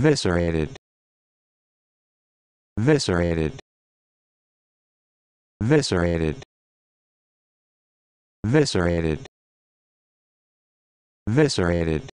Viscerated. Viscerated. Viscerated. Viscerated. Viscerated.